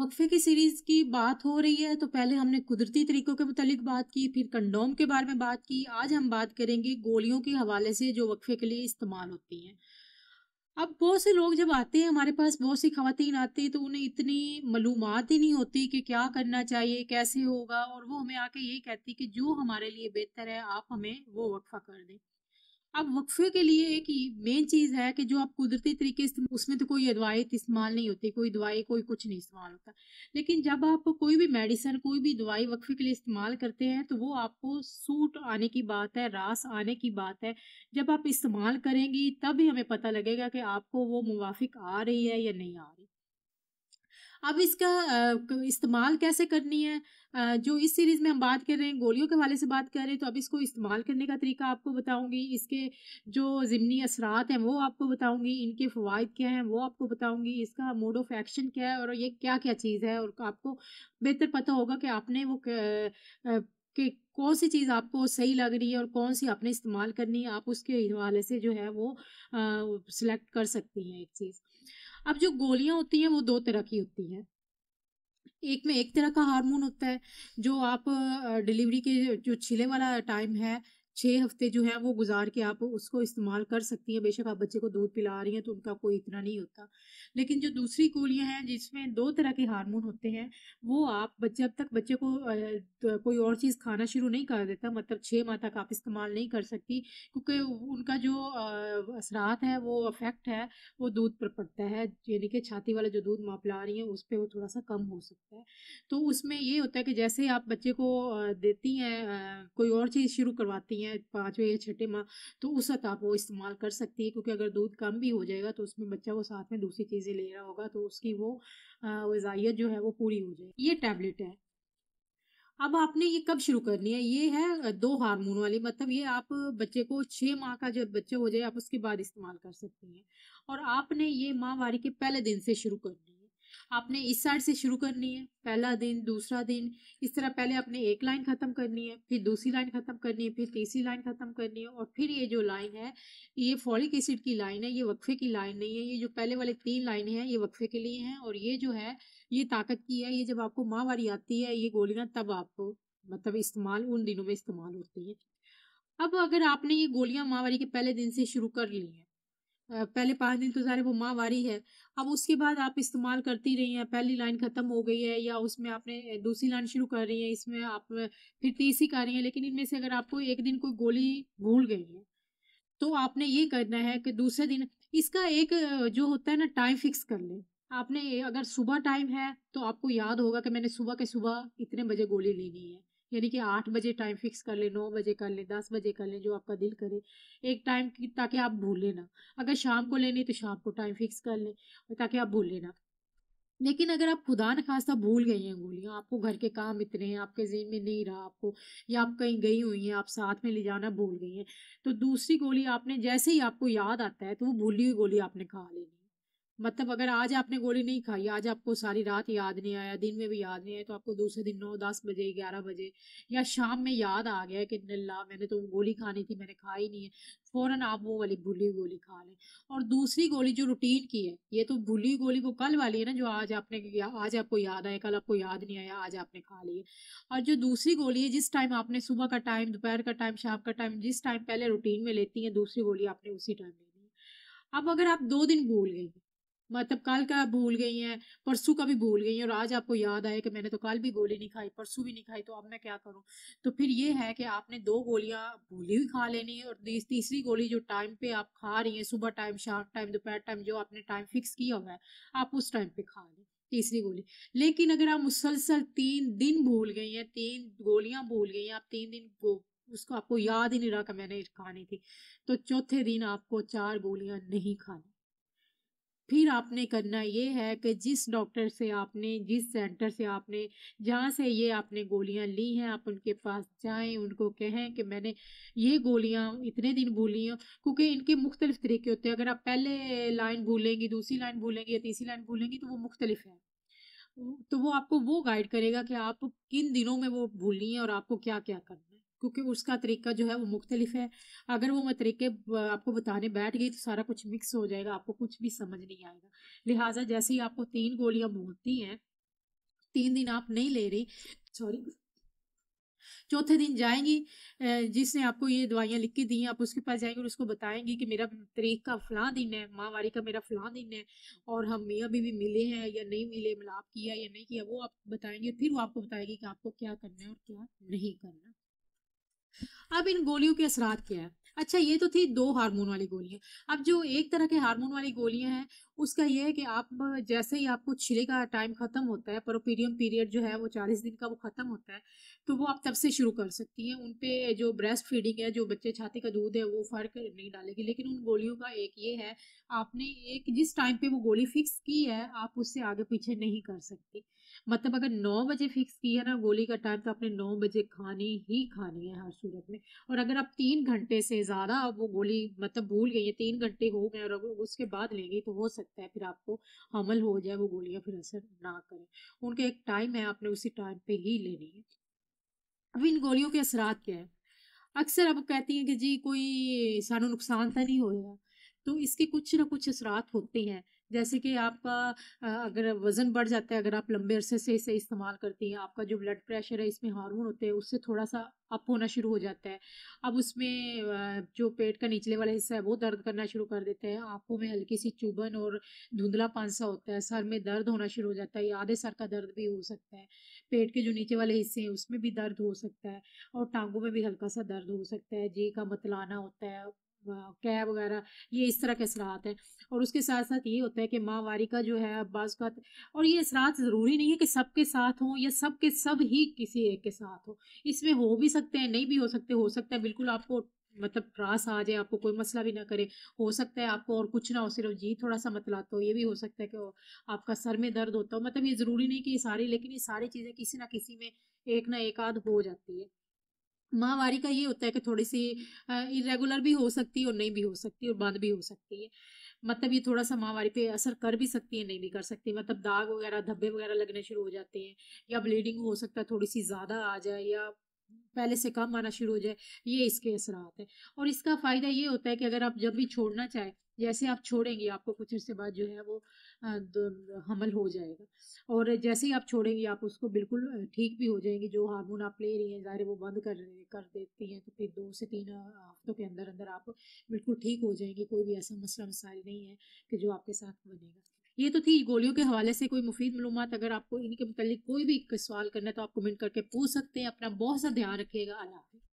वक्फे की सीरीज़ की बात हो रही है तो पहले हमने कुदरती तरीक़ों के मुतालिक बात की फिर कंडोम के बारे में बात की आज हम बात करेंगे गोलियों के हवाले से जो वक्फे के लिए इस्तेमाल होती हैं अब बहुत से लोग जब आते हैं हमारे पास बहुत सी खातन आती हैं तो उन्हें इतनी मालूम ही नहीं होती कि क्या करना चाहिए कैसे होगा और वो हमें आके ये कहती कि जो हमारे लिए बेहतर है आप हमें वो वक्फ़ा कर दें अब वक्फे के लिए एक मेन चीज़ है कि जो आप कुदरती तरीके उसमें तो कोई अदवाइत इस्तेमाल नहीं होती कोई दवाई कोई कुछ नहीं इस्तेमाल होता लेकिन जब आप कोई भी मेडिसन कोई भी दवाई वक्फे के लिए इस्तेमाल करते हैं तो वो आपको सूट आने की बात है रास आने की बात है जब आप इस्तेमाल करेंगी तभी हमें पता लगेगा कि आपको वो मुवाफिक आ रही है या नहीं आ रही अब इसका इस्तेमाल कैसे करनी है जो इस सीरीज़ में हम बात कर रहे हैं गोलियों के हवाले से बात कर रहे हैं तो अब इसको इस्तेमाल करने का तरीका आपको बताऊँगी इसके जो ज़िमनी असरात हैं वो आपको बताऊँगी इनके फ़वाद क्या हैं वो आपको बताऊँगी इसका मोड ऑफ एक्शन क्या है और ये क्या क्या चीज़ है और आपको बेहतर पता होगा कि आपने वो कि कौन सी चीज़ आपको सही लग रही है और कौन सी आपने इस्तेमाल करनी है आप उसके हवाले से जो है वो सिलेक्ट कर सकती हैं एक चीज़ अब जो गोलियां होती हैं वो दो तरह की होती हैं एक में एक तरह का हार्मोन होता है जो आप डिलीवरी के जो छिले वाला टाइम है छः हफ्ते जो है वो गुजार के आप उसको इस्तेमाल कर सकती हैं बेशक आप बच्चे को दूध पिला रही हैं तो उनका कोई इतना नहीं होता लेकिन जो दूसरी गोलियां हैं जिसमें दो तरह के हार्मोन होते हैं वो आप बच्चे अब तक बच्चे को तो कोई और चीज़ खाना शुरू नहीं कर देता मतलब छः माह तक आप इस्तेमाल नहीं कर सकती क्योंकि उनका जो असरात है वो अफेक्ट है वो दूध पर पड़ता है यानी कि छाती वाला जो दूध माँ पिला रही हैं उस पर वो थोड़ा सा कम हो सकता है तो उसमें ये होता है कि जैसे आप बच्चे को देती हैं कोई और चीज़ शुरू करवाती हैं है पाँचवें या छठे माह तो उस वक्त आप वो इस्तेमाल कर सकती है क्योंकि अगर दूध कम भी हो जाएगा तो उसमें बच्चा वो साथ में दूसरी चीज़ें ले रहा होगा तो उसकी वो गजाइत जो है वो पूरी हो जाएगी ये टैबलेट है अब आपने ये कब शुरू करनी है ये है दो हार्मोन वाली मतलब ये आप बच्चे को छः माह का जब बच्चे हो जाए आप उसके बाद इस्तेमाल कर सकती हैं और आपने ये माहवारी के पहले दिन से शुरू करनी है आपने इस साइड से शुरू करनी है पहला दिन दूसरा दिन इस तरह पहले आपने एक लाइन ख़त्म करनी है फिर दूसरी लाइन ख़त्म करनी है फिर तीसरी लाइन ख़त्म करनी है और फिर ये जो लाइन है ये फॉलिक एसिड की लाइन है ये वक्फे की लाइन नहीं है ये जो पहले वाले तीन लाइन हैं ये वक्फे के लिए हैं और ये जो है ये ताकत की है ये जब आपको माहवारी आती है ये गोलियाँ तब आपको मतलब इस्तेमाल उन दिनों में इस्तेमाल होती हैं अब अगर आपने ये गोलियाँ माहवारी के पहले दिन से शुरू कर ली हैं पहले पाँच दिन तो सारे वो माहवारी है अब उसके बाद आप इस्तेमाल करती रही हैं पहली लाइन ख़त्म हो गई है या उसमें आपने दूसरी लाइन शुरू कर रही है इसमें आप फिर तीसरी कर रही हैं लेकिन इनमें से अगर आपको एक दिन कोई गोली भूल गई है तो आपने ये करना है कि दूसरे दिन इसका एक जो होता है ना टाइम फिक्स कर लें आपने अगर सुबह टाइम है तो आपको याद होगा कि मैंने सुबह के सुबह इतने बजे गोली लेनी है यानी कि आठ बजे टाइम फिक्स कर लें नौ बजे कर लें दस बजे कर लें जो आपका दिल करे एक टाइम ताकि आप भूलें ना अगर शाम को लेनी तो शाम को टाइम फिक्स कर लें ताकि आप भूलें ना लेकिन अगर आप खुदा न खास्ता भूल गई हैं गोलियाँ आपको घर के काम इतने हैं आपके जहन में नहीं रहा आपको या आप कहीं गई हुई हैं आप साथ में ले जाना भूल गई हैं तो दूसरी गोली आपने जैसे ही आपको याद आता है तो वो भूली हुई गोली आपने खा लेनी मतलब अगर आज आपने गोली नहीं खाई आज आपको सारी रात याद नहीं आया दिन में भी याद नहीं आया तो आपको दूसरे दिन नौ दस बजे ग्यारह बजे या शाम में याद आ गया कि नल्ला मैंने तो गोली खानी थी मैंने खाई नहीं है फ़ौरन आप वो वाली भुली हुई गोली खा लें और दूसरी गोली जो रूटीन की है ये तो भुली गोली वो कल वाली है ना जो आज आपने आज आपको याद आया कल आपको याद नहीं आया आज आपने खा ली है और जो दूसरी गोली है जिस टाइम आपने सुबह का टाइम दोपहर का टाइम शाम का टाइम जिस टाइम पहले रूटीन में लेती हैं दूसरी गोली आपने उसी टाइम लेनी है अब अगर आप दो दिन भूल गई मतलब कल का भूल गई हैं परसों का भी भूल गई हैं और आज आपको याद आया कि मैंने तो कल भी गोली नहीं खाई परसों भी नहीं खाई तो अब मैं क्या करूं तो फिर ये है कि आपने दो गोलियां भूली हुई खा लेनी है और तीसरी गोली जो टाइम पे आप खा रही हैं सुबह टाइम शाम टाइम दोपहर टाइम जो आपने टाइम फिक्स किया हुआ है आप उस टाइम पर खा लें तीसरी गोली लेकिन अगर आप मुसलसल तीन दिन भूल गई हैं तीन गोलियाँ भूल गई हैं आप तीन दिन उसको आपको याद ही नहीं रहा कि मैंने खानी थी तो चौथे दिन आपको चार गोलियाँ नहीं खानी फिर आपने करना ये है कि जिस डॉक्टर से आपने जिस सेंटर से आपने जहाँ से ये आपने गोलियाँ ली हैं आप उनके पास जाएं उनको कहें कि मैंने ये गोलियाँ इतने दिन भूली हूँ क्योंकि इनके मुख्तलिफ तरीके होते हैं अगर आप पहले लाइन भूलेंगी दूसरी लाइन भूलेंगी या तीसरी लाइन भूलेंगी तो वो मुख्तलिफ है तो वो आपको वो गाइड करेगा कि आप किन दिनों में वो भूली हैं और आपको क्या क्या करना क्योंकि उसका तरीका जो है वो मुख्तलिफ है अगर वो मैं तरीके आपको बताने बैठ गई तो सारा कुछ मिक्स हो जाएगा आपको कुछ भी समझ नहीं आएगा लिहाजा जैसे ही आपको तीन गोलियां भूलती हैं तीन दिन आप नहीं ले रही सॉरी चौथे दिन जाएंगी जिसने आपको ये दवाइयाँ लिख के दी हैं आप उसके पास जाएंगे और उसको बताएंगे कि मेरा तरीक का फलां दिन है माँवारी का मेरा फलां दिन है और हम मियाँ भी मिले हैं या नहीं मिले मिलाप मतलब किया या नहीं किया वो आप बताएंगे फिर वो आपको बताएगी कि आपको क्या करना है और क्या नहीं करना अब इन गोलियों के असरात क्या है अच्छा ये तो थी दो हार्मोन वाली गोलियां अब जो एक तरह के हार्मोन वाली गोलियां हैं उसका ये है कि आप जैसे ही आपको छिले का टाइम खत्म होता है परोपीडियम पीरियड जो है वो चालीस दिन का वो खत्म होता है तो वो आप तब से शुरू कर सकती हैं उन पे जो ब्रेस्ट फीडिंग है जो बच्चे छाती का दूध है वो फ़र्क नहीं डालेगी लेकिन उन गोलियों का एक ये है आपने एक जिस टाइम पे वो गोली फिक्स की है आप उससे आगे पीछे नहीं कर सकती मतलब अगर नौ बजे फिक्स की है ना गोली का टाइम तो आपने नौ बजे खानी ही खानी है हर सूरत में और अगर आप तीन घंटे से ज़्यादा वो गोली मतलब भूल गई है तीन घंटे हो गए और अगर उसके बाद लेंगी तो हो सकता है फिर आपको हमल हो जाए वो गोलियाँ फिर असर ना करें उनका एक टाइम है आपने उसी टाइम पर ही लेनी है अब इन गोलियों के असरात क्या है अक्सर अब कहती हैं कि जी कोई सानू नुकसान तो नहीं होगा तो इसके कुछ ना कुछ असरात होते हैं जैसे कि आपका अगर वज़न बढ़ जाता है अगर आप लंबे अरसे से इसे इस्तेमाल करती हैं आपका जो ब्लड प्रेशर है इसमें हार्मोन होते हैं उससे थोड़ा सा अप होना शुरू हो जाता है अब उसमें जो पेट का निचले वाला हिस्सा है वो दर्द करना शुरू कर देते हैं आँखों में हल्की सी चुभन और धुंधला पानसा होता है सर में दर्द होना शुरू हो जाता है या आधे सर का दर्द भी हो सकता है पेट के जो नीचे वाले हिस्से हैं उसमें भी दर्द हो सकता है और टांगों में भी हल्का सा दर्द हो सकता है जी का मतलाना होता है कै वगैरह ये इस तरह के असरात हैं और उसके साथ साथ ये होता है कि माहवारी का जो है बाज़ का और ये असरात ज़रूरी नहीं है कि सब के साथ हों या सब के सब ही किसी एक के साथ हो इसमें हो भी सकते हैं नहीं भी हो सकते हो सकता है बिल्कुल आपको मतलब त्रास आ जाए आपको कोई मसला भी ना करे हो सकता है आपको और कुछ ना हो सिर्फ जी थोड़ा सा मतलाता हो ये भी हो सकता है कि आपका सर में दर्द होता हो मतलब ये ज़रूरी नहीं कि ये सारी लेकिन ये सारी चीज़ें किसी ना किसी में एक ना एक आध हो जाती है माहवारी का ये होता है कि थोड़ी सी इरेगुलर भी हो सकती है और नहीं भी हो सकती और बंद भी हो सकती है मतलब ये थोड़ा सा माहवारी पे असर कर भी सकती है नहीं भी कर सकती मतलब दाग वगैरह धब्बे वगैरह लगने शुरू हो जाते हैं या ब्लीडिंग हो सकता है थोड़ी सी ज़्यादा आ जाए या पहले से कम आना शुरू हो जाए ये इसके असरात है और इसका फ़ायदा ये होता है कि अगर आप जब भी छोड़ना चाहें जैसे आप छोड़ेंगे आपको कुछ अर्से बाद जो है वो हमल हो जाएगा और जैसे ही आप छोड़ेंगे आप उसको बिल्कुल ठीक भी हो जाएंगे जो हार्मोन आप ले रही हैं ज़ाहिर वो बंद कर कर देती हैं तो फिर दो से तीन हफ्तों के अंदर अंदर आप बिल्कुल ठीक हो जाएंगी कोई भी ऐसा मसला मसाइल नहीं है कि जो आपके साथ बनेगा ये तो थी गोलियों के हवाले से कोई मुफीद मालूम अगर आपको इनके मतलब कोई भी सवाल करना है तो आप कमेंट करके पूछ सकते हैं अपना बहुत सा ध्यान रखिएगा अल्लाह